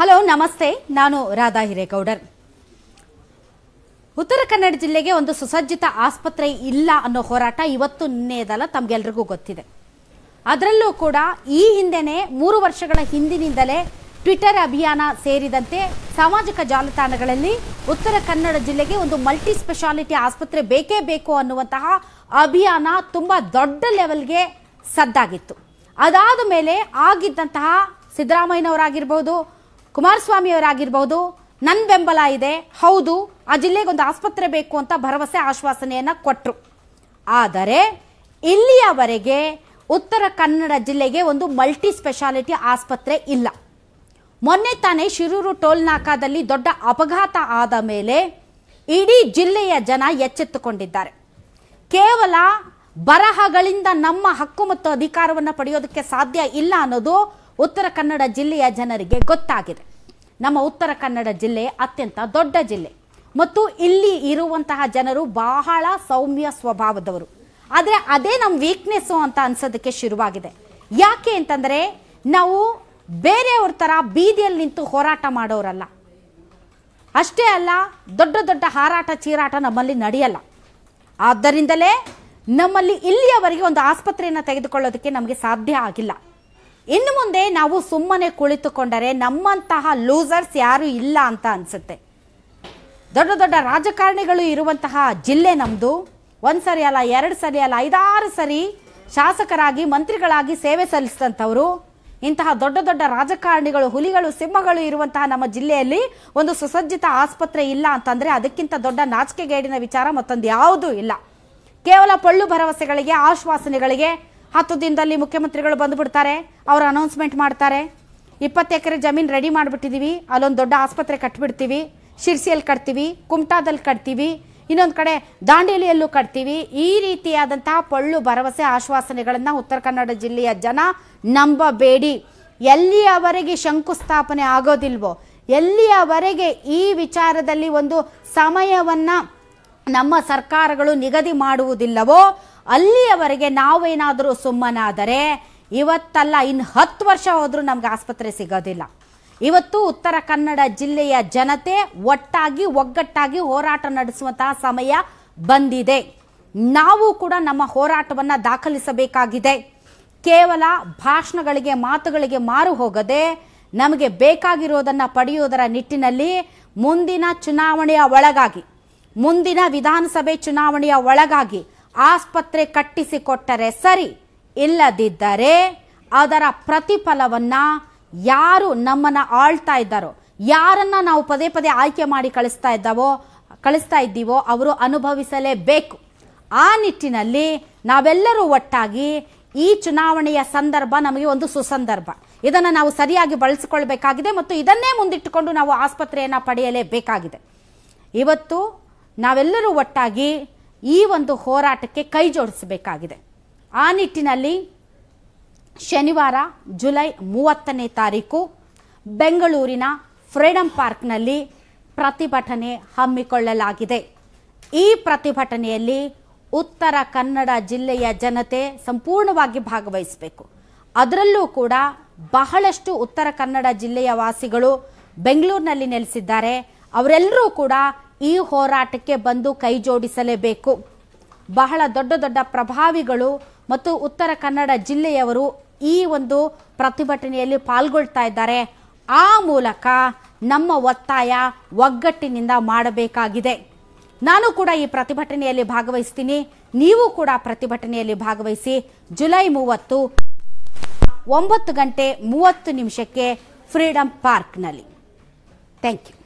hello ನಮಸ್ತೆ ನಾನು ರಾಧಾ ಹಿರೇಗೌಡರ್ ಉತ್ತರ ಕನ್ನಡ ಜಿಲ್ಲೆಗೆ ಒಂದು ಸುಸಜ್ಜಿತ ಆಸ್ಪತ್ರೆ ಇಲ್ಲ ಅನ್ನೋ ಹೋರಾಟ ಇವತ್ತು ನಿನ್ನೆದಲ್ಲ ತಮ್ಗೆಲ್ರಿಗೂ ಗೊತ್ತಿದೆ ಅದರಲ್ಲೂ ಕೂಡ ಈ ಹಿಂದೆನೆ ಮೂರು ವರ್ಷಗಳ ಹಿಂದಿನಿಂದಲೇ ಟ್ವಿಟರ್ ಅಭಿಯಾನ ಸೇರಿದಂತೆ ಸಾಮಾಜಿಕ ಜಾಲತಾಣಗಳಲ್ಲಿ ಉತ್ತರ ಕನ್ನಡ ಜಿಲ್ಲೆಗೆ ಒಂದು ಮಲ್ಟಿ ಸ್ಪೆಷಾಲಿಟಿ ಆಸ್ಪತ್ರೆ ಬೇಕೇ ಬೇಕು ಅನ್ನುವಂತಹ ಅಭಿಯಾನ ತುಂಬ ದೊಡ್ಡ ಲೆವೆಲ್ಗೆ ಸದ್ದಾಗಿತ್ತು ಅದಾದ ಮೇಲೆ ಆಗಿದ್ದಂತಹ ಸಿದ್ದರಾಮಯ್ಯನವರಾಗಿರ್ಬೋದು ಕುಮಾರಸ್ವಾಮಿ ಅವರಾಗಿರ್ಬಹುದು ನನ್ನ ಬೆಂಬಲ ಇದೆ ಹೌದು ಆ ಜಿಲ್ಲೆಗೊಂದು ಆಸ್ಪತ್ರೆ ಬೇಕು ಅಂತ ಭರವಸೆ ಆಶ್ವಾಸನೆಯನ್ನು ಕೊಟ್ಟರು ಆದರೆ ಇಲ್ಲಿಯವರೆಗೆ ಉತ್ತರ ಕನ್ನಡ ಜಿಲ್ಲೆಗೆ ಒಂದು ಮಲ್ಟಿ ಸ್ಪೆಷಾಲಿಟಿ ಆಸ್ಪತ್ರೆ ಇಲ್ಲ ಮೊನ್ನೆ ತಾನೇ ಶಿರೂರು ಟೋಲ್ನಾಕಾದಲ್ಲಿ ದೊಡ್ಡ ಅಪಘಾತ ಆದ ಮೇಲೆ ಇಡೀ ಜಿಲ್ಲೆಯ ಜನ ಎಚ್ಚೆತ್ತುಕೊಂಡಿದ್ದಾರೆ ಕೇವಲ ಬರಹಗಳಿಂದ ನಮ್ಮ ಹಕ್ಕು ಮತ್ತು ಅಧಿಕಾರವನ್ನು ಪಡೆಯೋದಕ್ಕೆ ಸಾಧ್ಯ ಇಲ್ಲ ಅನ್ನೋದು ಉತ್ತರ ಕನ್ನಡ ಜಿಲ್ಲೆಯ ಜನರಿಗೆ ಗೊತ್ತಾಗಿದೆ ನಮ್ಮ ಉತ್ತರ ಕನ್ನಡ ಜಿಲ್ಲೆ ಅತ್ಯಂತ ದೊಡ್ಡ ಜಿಲ್ಲೆ ಮತ್ತು ಇಲ್ಲಿ ಇರುವಂತಹ ಜನರು ಬಹಳ ಸೌಮ್ಯ ಸ್ವಭಾವದವರು ಆದರೆ ಅದೇ ನಮ್ಮ ವೀಕ್ನೆಸ್ಸು ಅಂತ ಅನ್ಸೋದಕ್ಕೆ ಶುರುವಾಗಿದೆ ಯಾಕೆ ಅಂತಂದರೆ ನಾವು ಬೇರೆಯವ್ರ ಥರ ಬೀದಿಯಲ್ಲಿ ನಿಂತು ಹೋರಾಟ ಮಾಡೋರಲ್ಲ ಅಷ್ಟೇ ಅಲ್ಲ ದೊಡ್ಡ ದೊಡ್ಡ ಹಾರಾಟ ಚೀರಾಟ ನಮ್ಮಲ್ಲಿ ನಡೆಯಲ್ಲ ಆದ್ದರಿಂದಲೇ ನಮ್ಮಲ್ಲಿ ಇಲ್ಲಿಯವರೆಗೆ ಒಂದು ಆಸ್ಪತ್ರೆಯನ್ನು ತೆಗೆದುಕೊಳ್ಳೋದಕ್ಕೆ ನಮಗೆ ಸಾಧ್ಯ ಆಗಿಲ್ಲ ಇನ್ನು ಮುಂದೆ ನಾವು ಸುಮ್ಮನೆ ಕುಳಿತುಕೊಂಡರೆ ನಮ್ಮಂತಹ ಲೂಸರ್ಸ್ ಯಾರು ಇಲ್ಲ ಅಂತ ಅನ್ಸುತ್ತೆ ದೊಡ್ಡ ದೊಡ್ಡ ರಾಜಕಾರಣಿಗಳು ಇರುವಂತಹ ಜಿಲ್ಲೆ ನಮ್ಮದು ಒಂದು ಸರಿ ಅಲ್ಲ ಎರಡು ಸರಿ ಅಲ್ಲ ಐದಾರು ಸರಿ ಶಾಸಕರಾಗಿ ಮಂತ್ರಿಗಳಾಗಿ ಸೇವೆ ಸಲ್ಲಿಸಿದಂಥವರು ಇಂತಹ ದೊಡ್ಡ ದೊಡ್ಡ ರಾಜಕಾರಣಿಗಳು ಹುಲಿಗಳು ಸಿಂಹಗಳು ಇರುವಂತಹ ನಮ್ಮ ಜಿಲ್ಲೆಯಲ್ಲಿ ಒಂದು ಸುಸಜ್ಜಿತ ಆಸ್ಪತ್ರೆ ಇಲ್ಲ ಅಂತಂದರೆ ಅದಕ್ಕಿಂತ ದೊಡ್ಡ ನಾಚಿಕೆಗೇಡಿನ ವಿಚಾರ ಮತ್ತೊಂದು ಯಾವುದೂ ಇಲ್ಲ ಕೇವಲ ಪಳ್ಳು ಭರವಸೆಗಳಿಗೆ ಆಶ್ವಾಸನೆಗಳಿಗೆ ಹತ್ತು ದಿನದಲ್ಲಿ ಮುಖ್ಯಮಂತ್ರಿಗಳು ಬಂದುಬಿಡ್ತಾರೆ ಅವರು ಅನೌನ್ಸ್ಮೆಂಟ್ ಮಾಡ್ತಾರೆ ಇಪ್ಪತ್ತು ಎಕರೆ ಜಮೀನು ರೆಡಿ ಮಾಡಿಬಿಟ್ಟಿದ್ದೀವಿ ಅಲ್ಲೊಂದು ದೊಡ್ಡ ಆಸ್ಪತ್ರೆ ಕಟ್ಬಿಡ್ತೀವಿ ಶಿರ್ಸಿಯಲ್ಲಿ ಕಟ್ತೀವಿ ಕುಮಟಾದಲ್ಲಿ ಕಟ್ತೀವಿ ಇನ್ನೊಂದು ಕಡೆ ದಾಂಡೇಲಿಯಲ್ಲೂ ಕಟ್ತೀವಿ ಈ ರೀತಿಯಾದಂತಹ ಪೊಳ್ಳು ಭರವಸೆ ಆಶ್ವಾಸನೆಗಳನ್ನು ಉತ್ತರ ಕನ್ನಡ ಜಿಲ್ಲೆಯ ಜನ ನಂಬಬೇಡಿ ಎಲ್ಲಿಯವರೆಗೆ ಶಂಕುಸ್ಥಾಪನೆ ಆಗೋದಿಲ್ವೋ ಎಲ್ಲಿಯವರೆಗೆ ಈ ವಿಚಾರದಲ್ಲಿ ಒಂದು ಸಮಯವನ್ನು ನಮ್ಮ ಸರ್ಕಾರಗಳು ನಿಗದಿ ಮಾಡುವುದಿಲ್ಲವೋ ಅಲ್ಲಿಯವರೆಗೆ ನಾವೇನಾದರೂ ಸುಮ್ಮನಾದರೆ ಇವತ್ತಲ್ಲ ಇನ್ನು ಹತ್ತು ವರ್ಷ ಹೋದರೂ ನಮ್ಗೆ ಆಸ್ಪತ್ರೆ ಸಿಗೋದಿಲ್ಲ ಇವತ್ತು ಉತ್ತರ ಕನ್ನಡ ಜಿಲ್ಲೆಯ ಜನತೆ ಒಟ್ಟಾಗಿ ಒಗ್ಗಟ್ಟಾಗಿ ಹೋರಾಟ ನಡೆಸುವಂತಹ ಸಮಯ ಬಂದಿದೆ ನಾವು ಕೂಡ ನಮ್ಮ ಹೋರಾಟವನ್ನು ದಾಖಲಿಸಬೇಕಾಗಿದೆ ಕೇವಲ ಭಾಷಣಗಳಿಗೆ ಮಾತುಗಳಿಗೆ ಮಾರು ಹೋಗದೆ ನಮಗೆ ಬೇಕಾಗಿರೋದನ್ನು ಪಡೆಯುವುದರ ನಿಟ್ಟಿನಲ್ಲಿ ಮುಂದಿನ ಚುನಾವಣೆಯ ಒಳಗಾಗಿ ಮುಂದಿನ ವಿಧಾನಸಭೆ ಚುನಾವಣೆಯ ಒಳಗಾಗಿ ಆಸ್ಪತ್ರೆ ಕಟ್ಟಿಸಿಕೊಟ್ಟರೆ ಸರಿ ಇಲ್ಲದಿದ್ದರೆ ಅದರ ಪ್ರತಿಫಲವನ್ನ ಯಾರು ನಮ್ಮನ್ನ ಆಳ್ತಾ ಇದ್ದಾರೋ ಯಾರನ್ನ ನಾವು ಪದೇ ಪದೇ ಆಯ್ಕೆ ಮಾಡಿ ಕಳಿಸ್ತಾ ಇದ್ದಾವೋ ಕಳಿಸ್ತಾ ಇದ್ದೀವೋ ಅವರು ಅನುಭವಿಸಲೇಬೇಕು ಆ ನಿಟ್ಟಿನಲ್ಲಿ ನಾವೆಲ್ಲರೂ ಒಟ್ಟಾಗಿ ಈ ಚುನಾವಣೆಯ ಸಂದರ್ಭ ನಮಗೆ ಒಂದು ಸುಸಂದರ್ಭ ಇದನ್ನು ನಾವು ಸರಿಯಾಗಿ ಬಳಸಿಕೊಳ್ಬೇಕಾಗಿದೆ ಮತ್ತು ಇದನ್ನೇ ಮುಂದಿಟ್ಟುಕೊಂಡು ನಾವು ಆಸ್ಪತ್ರೆಯನ್ನು ಪಡೆಯಲೇಬೇಕಾಗಿದೆ ಇವತ್ತು ನಾವೆಲ್ಲರೂ ಒಟ್ಟಾಗಿ ಈ ಒಂದು ಹೋರಾಟಕ್ಕೆ ಕೈ ಜೋಡಿಸಬೇಕಾಗಿದೆ ಆ ನಿಟ್ಟಿನಲ್ಲಿ ಶನಿವಾರ ಜುಲೈ ಮೂವತ್ತನೇ ತಾರೀಕು ಬೆಂಗಳೂರಿನ ಫ್ರೀಡಂ ಪಾರ್ಕ್ನಲ್ಲಿ ಪ್ರತಿಭಟನೆ ಹಮ್ಮಿಕೊಳ್ಳಲಾಗಿದೆ ಈ ಪ್ರತಿಭಟನೆಯಲ್ಲಿ ಉತ್ತರ ಕನ್ನಡ ಜಿಲ್ಲೆಯ ಜನತೆ ಸಂಪೂರ್ಣವಾಗಿ ಭಾಗವಹಿಸಬೇಕು ಅದರಲ್ಲೂ ಕೂಡ ಬಹಳಷ್ಟು ಉತ್ತರ ಕನ್ನಡ ಜಿಲ್ಲೆಯ ವಾಸಿಗಳು ಬೆಂಗಳೂರಿನಲ್ಲಿ ನೆಲೆಸಿದ್ದಾರೆ ಅವರೆಲ್ಲರೂ ಕೂಡ ಈ ಹೋರಾಟಕ್ಕೆ ಬಂದು ಕೈ ಜೋಡಿಸಲೇಬೇಕು ಬಹಳ ದೊಡ್ಡ ದೊಡ್ಡ ಪ್ರಭಾವಿಗಳು ಮತ್ತು ಉತ್ತರ ಕನ್ನಡ ಜಿಲ್ಲೆಯವರು ಈ ಒಂದು ಪ್ರತಿಭಟನೆಯಲ್ಲಿ ಪಾಲ್ಗೊಳ್ತಾ ಇದ್ದಾರೆ ಆ ಮೂಲಕ ನಮ್ಮ ಒತ್ತಾಯ ಒಗ್ಗಟ್ಟಿನಿಂದ ಮಾಡಬೇಕಾಗಿದೆ ನಾನು ಕೂಡ ಈ ಪ್ರತಿಭಟನೆಯಲ್ಲಿ ಭಾಗವಹಿಸ್ತೀನಿ ನೀವು ಕೂಡ ಪ್ರತಿಭಟನೆಯಲ್ಲಿ ಭಾಗವಹಿಸಿ ಜುಲೈ ಮೂವತ್ತು ಒಂಬತ್ತು ಗಂಟೆ ಮೂವತ್ತು ನಿಮಿಷಕ್ಕೆ ಫ್ರೀಡಂ ಪಾರ್ಕ್ನಲ್ಲಿ ಥ್ಯಾಂಕ್ ಯು